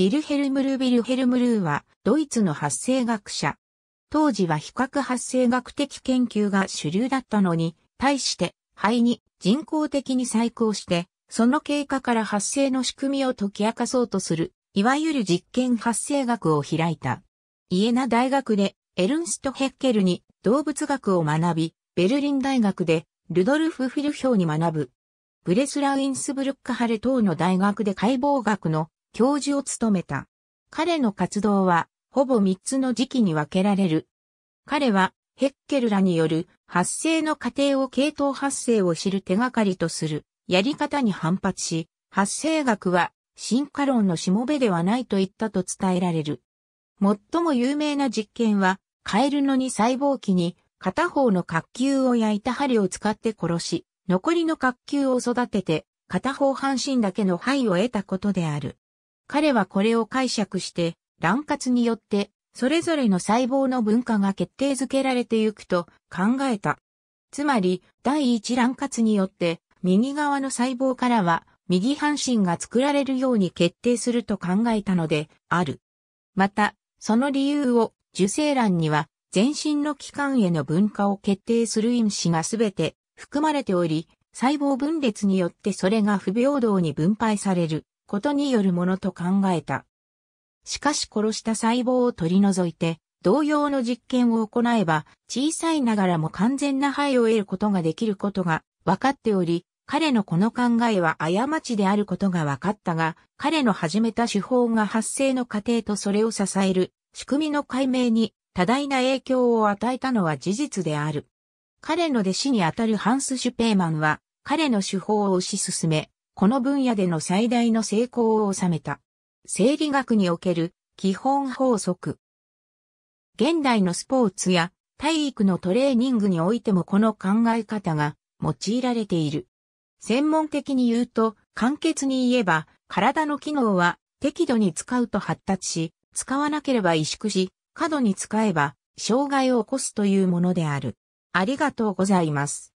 ヴィルヘルムル・ヴィルヘルムルーは、ドイツの発生学者。当時は比較発生学的研究が主流だったのに、対して、肺に人工的に工をして、その経過から発生の仕組みを解き明かそうとする、いわゆる実験発生学を開いた。イエナ大学でエルンスト・ヘッケルに動物学を学び、ベルリン大学でルドルフ・フィルヒョウに学ぶ。ブレスラウインスブルックハレ等の大学で解剖学の教授を務めた。彼の活動は、ほぼ3つの時期に分けられる。彼は、ヘッケルらによる発生の過程を系統発生を知る手がかりとするやり方に反発し、発生学は進化論のしもべではないと言ったと伝えられる。最も有名な実験は、カエルの2細胞期に片方の角球を焼いた針を使って殺し、残りの角球を育てて片方半身だけの肺を得たことである。彼はこれを解釈して、乱活によって、それぞれの細胞の分化が決定づけられてゆくと考えた。つまり、第一乱活によって、右側の細胞からは、右半身が作られるように決定すると考えたので、ある。また、その理由を、受精卵には、全身の器官への分化を決定する因子がすべて含まれており、細胞分裂によってそれが不平等に分配される。ことによるものと考えた。しかし殺した細胞を取り除いて、同様の実験を行えば、小さいながらも完全な肺を得ることができることが分かっており、彼のこの考えは過ちであることが分かったが、彼の始めた手法が発生の過程とそれを支える仕組みの解明に多大な影響を与えたのは事実である。彼の弟子にあたるハンス・シュペーマンは、彼の手法を推し進め、この分野での最大の成功を収めた。生理学における基本法則。現代のスポーツや体育のトレーニングにおいてもこの考え方が用いられている。専門的に言うと、簡潔に言えば、体の機能は適度に使うと発達し、使わなければ萎縮し、過度に使えば、障害を起こすというものである。ありがとうございます。